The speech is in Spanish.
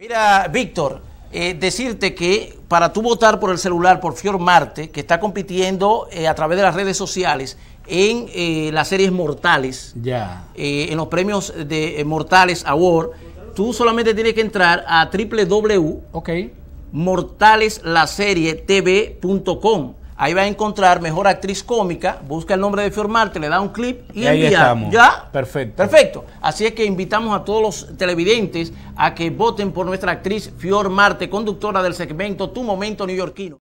Mira, Víctor, eh, decirte que para tú votar por el celular por Fior Marte, que está compitiendo eh, a través de las redes sociales en eh, las series Mortales, ya. en los premios de Mortales Award, tú solamente tienes que entrar a www.mortaleslaserie.tv.com. Ahí va a encontrar mejor actriz cómica, busca el nombre de Fior Marte, le da un clip y, y ahí ¿Ya? Perfecto. Perfecto. Así es que invitamos a todos los televidentes a que voten por nuestra actriz Fior Marte, conductora del segmento Tu Momento Neoyorquino.